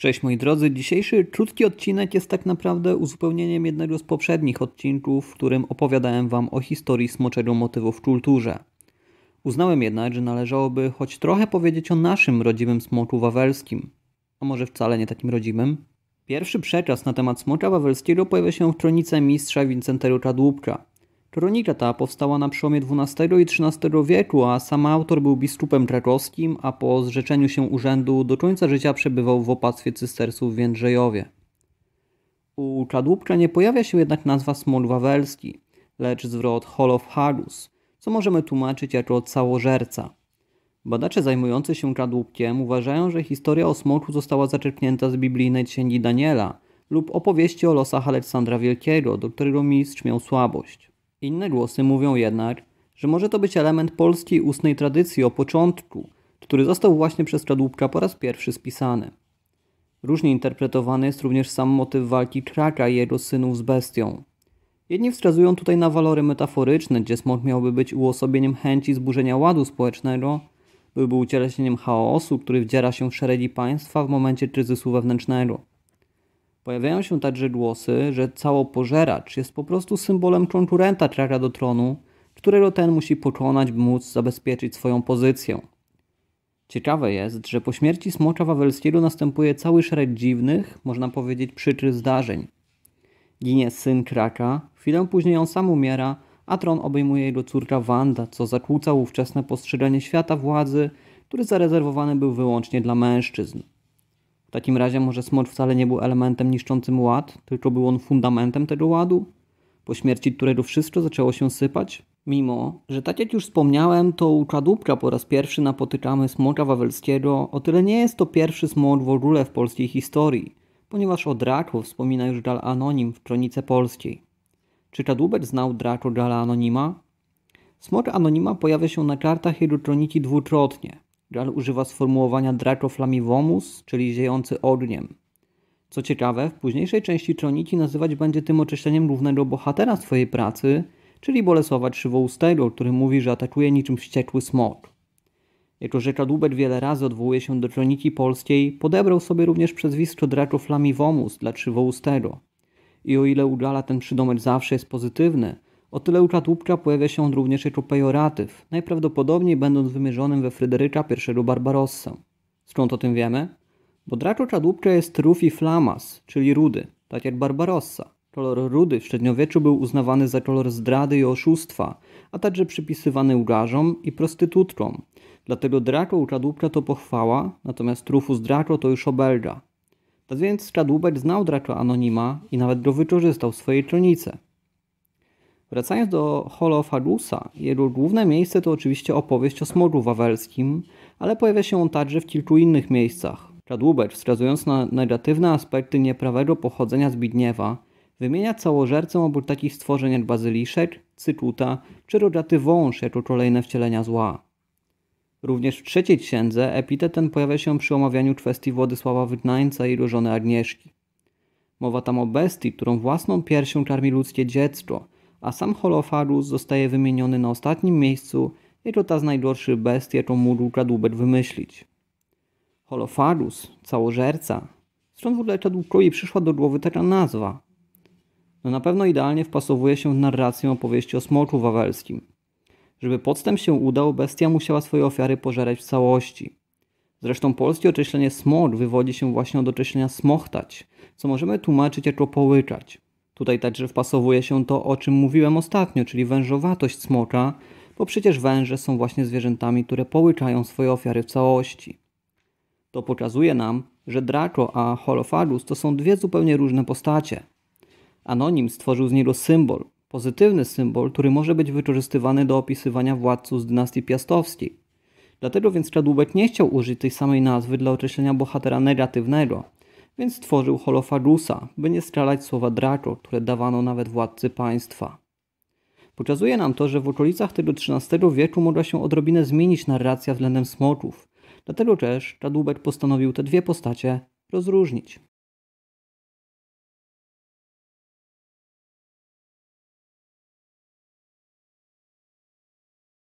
Cześć moi drodzy, dzisiejszy krótki odcinek jest tak naprawdę uzupełnieniem jednego z poprzednich odcinków, w którym opowiadałem Wam o historii smoczego motywu w kulturze. Uznałem jednak, że należałoby choć trochę powiedzieć o naszym rodzimym smoku wawelskim, a może wcale nie takim rodzimym. Pierwszy przekaz na temat smocza wawelskiego pojawia się w kronice mistrza Wincentego Kadłubka, Kronika ta powstała na przełomie XII i XIII wieku, a sam autor był biskupem krakowskim, a po zrzeczeniu się urzędu do końca życia przebywał w opactwie cystersów w Jędrzejowie. U Kadłubka nie pojawia się jednak nazwa Smol Wawelski, lecz zwrot of Hagus, co możemy tłumaczyć jako całożerca. Badacze zajmujący się kadłubkiem uważają, że historia o smoku została zaczerpnięta z biblijnej księgi Daniela lub opowieści o losach Aleksandra Wielkiego, do którego mistrz miał słabość. Inne głosy mówią jednak, że może to być element polskiej ustnej tradycji o początku, który został właśnie przez Kadłubka po raz pierwszy spisany. Różnie interpretowany jest również sam motyw walki Kraka i jego synów z bestią. Jedni wskazują tutaj na walory metaforyczne, gdzie smok miałby być uosobieniem chęci zburzenia ładu społecznego, byłby ucieleśnieniem chaosu, który wdziera się w szeregi państwa w momencie kryzysu wewnętrznego. Pojawiają się także głosy, że całopożeracz jest po prostu symbolem konkurenta Traka do tronu, którego ten musi pokonać, by móc zabezpieczyć swoją pozycję. Ciekawe jest, że po śmierci Smocza Wawelskiego następuje cały szereg dziwnych, można powiedzieć, przykrych zdarzeń. Ginie syn Kraka, chwilę później on sam umiera, a tron obejmuje jego córka Wanda, co zakłóca ówczesne postrzeganie świata władzy, który zarezerwowany był wyłącznie dla mężczyzn. W takim razie może smocz wcale nie był elementem niszczącym ład, tylko był on fundamentem tego ładu? Po śmierci którego wszystko zaczęło się sypać? Mimo, że tak jak już wspomniałem, to u kadłubka po raz pierwszy napotykamy smocza wawelskiego, o tyle nie jest to pierwszy smocz w ogóle w polskiej historii, ponieważ o draku wspomina już Gal Anonim w Kronice Polskiej. Czy kadłubek znał drako Gala Anonima? Smocz Anonima pojawia się na kartach jego kroniki dwukrotnie – Ral używa sformułowania Dracoflamivomus, czyli ziejący ogniem. Co ciekawe, w późniejszej części Troniki nazywać będzie tym określeniem głównego bohatera swojej pracy, czyli Bolesława Krzywoustego, który mówi, że atakuje niczym wściekły smok. Jako, że Kadłubek wiele razy odwołuje się do Troniki Polskiej, podebrał sobie również przezwisko Dracoflamivomus dla Krzywoustego. I o ile u Gala ten przydomek zawsze jest pozytywny – o tyle u pojawia się również jako pejoratyw, najprawdopodobniej będąc wymierzonym we Fryderyka I Barbarossę. Skąd o tym wiemy? Bo draczo czadłupcza jest rufi flamas, czyli rudy, tak jak Barbarossa. Kolor rudy w średniowieczu był uznawany za kolor zdrady i oszustwa, a także przypisywany łgarzom i prostytutkom. Dlatego Draco u to pochwała, natomiast Rufus Draco to już obelga. Tak więc Czadłubek znał Draco Anonima i nawet go wykorzystał w swojej czonice. Wracając do Holofagusa, jego główne miejsce to oczywiście opowieść o smogu wawelskim, ale pojawia się on także w kilku innych miejscach. Kadłubecz, wskazując na negatywne aspekty nieprawego pochodzenia Zbigniewa, wymienia całożercę obok takich stworzeń jak bazyliszek, cykuta czy rogaty wąż jako kolejne wcielenia zła. Również w trzeciej księdze epitet ten pojawia się przy omawianiu kwestii Władysława Wygnańca i jego żony Agnieszki. Mowa tam o bestii, którą własną piersią karmi ludzkie dziecko – a sam Holofernes zostaje wymieniony na ostatnim miejscu jako ta z najgorszych bestii, jaką mógł Kadłubek wymyślić. Holofernes, całożerca, stąd w ogóle Kadłubkowi przyszła do głowy taka nazwa. No na pewno idealnie wpasowuje się w narrację opowieści o smoku wawelskim. Żeby podstęp się udał, bestia musiała swoje ofiary pożerać w całości. Zresztą polskie określenie smog wywodzi się właśnie od określenia smochtać, co możemy tłumaczyć jako połykać. Tutaj także wpasowuje się to, o czym mówiłem ostatnio, czyli wężowatość smoka, bo przecież węże są właśnie zwierzętami, które połyczają swoje ofiary w całości. To pokazuje nam, że Draco a Holofagus to są dwie zupełnie różne postacie. Anonim stworzył z niego symbol, pozytywny symbol, który może być wykorzystywany do opisywania władców z dynastii piastowskiej. Dlatego więc Kadłubek nie chciał użyć tej samej nazwy dla określenia bohatera negatywnego, więc stworzył holofagusa, by nie strzelać słowa draco, które dawano nawet władcy państwa. Pokazuje nam to, że w okolicach tego XIII wieku mogła się odrobinę zmienić narracja względem smoków, dlatego też Kadłubek postanowił te dwie postacie rozróżnić.